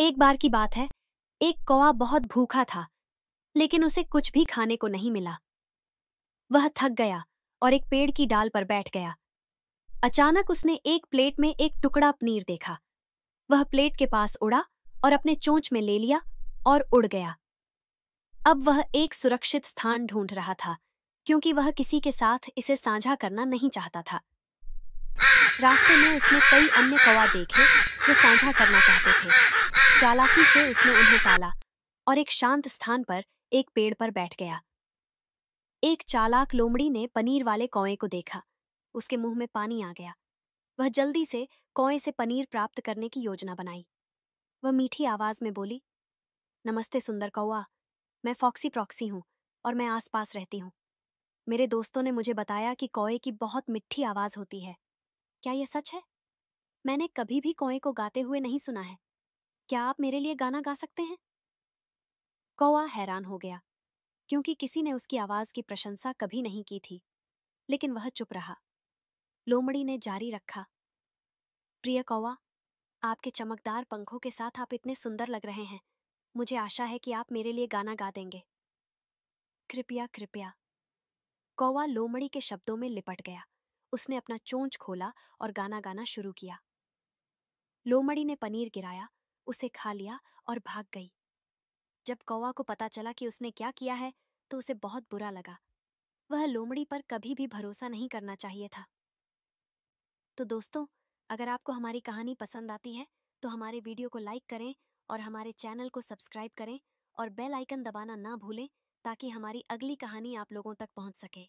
एक बार की बात है एक कौआ बहुत भूखा था लेकिन उसे कुछ भी खाने को नहीं मिला वह थक गया और एक पेड़ की डाल पर बैठ गया अचानक उसने एक प्लेट में एक टुकड़ा पनीर देखा वह प्लेट के पास उड़ा और अपने चोंच में ले लिया और उड़ गया अब वह एक सुरक्षित स्थान ढूंढ रहा था क्योंकि वह किसी के साथ इसे साझा करना नहीं चाहता था रास्ते में उसने कई अन्य कौवा देखे जो साझा करना चाहते थे चालाकी से उसने उन्हें पाला और एक शांत स्थान पर एक पेड़ पर बैठ गया एक चालाक लोमड़ी ने पनीर वाले कौए को देखा उसके मुंह में पानी आ गया वह जल्दी से कौए से पनीर प्राप्त करने की योजना बनाई वह मीठी आवाज में बोली नमस्ते सुंदर कौआ मैं फॉक्सी प्रॉक्सी हूँ और मैं आसपास रहती हूँ मेरे दोस्तों ने मुझे बताया कि कौए की बहुत मिठी आवाज होती है क्या यह सच है मैंने कभी भी कौए को गाते हुए नहीं सुना है क्या आप मेरे लिए गाना गा सकते हैं कौआ हैरान हो गया क्योंकि किसी ने उसकी आवाज की प्रशंसा कभी नहीं की थी लेकिन वह चुप रहा लोमड़ी ने जारी रखा प्रिय कौआ आपके चमकदार पंखों के साथ आप इतने सुंदर लग रहे हैं मुझे आशा है कि आप मेरे लिए गाना गा देंगे कृपया कृपया कौवा लोमड़ी के शब्दों में लिपट गया उसने अपना चोंच खोला और गाना गाना शुरू किया लोमड़ी ने पनीर गिराया उसे खा लिया और भाग गई जब कौवा को पता चला कि उसने क्या किया है तो उसे बहुत बुरा लगा वह लोमड़ी पर कभी भी भरोसा नहीं करना चाहिए था तो दोस्तों अगर आपको हमारी कहानी पसंद आती है तो हमारे वीडियो को लाइक करें और हमारे चैनल को सब्सक्राइब करें और बेल आइकन दबाना ना भूलें ताकि हमारी अगली कहानी आप लोगों तक पहुंच सके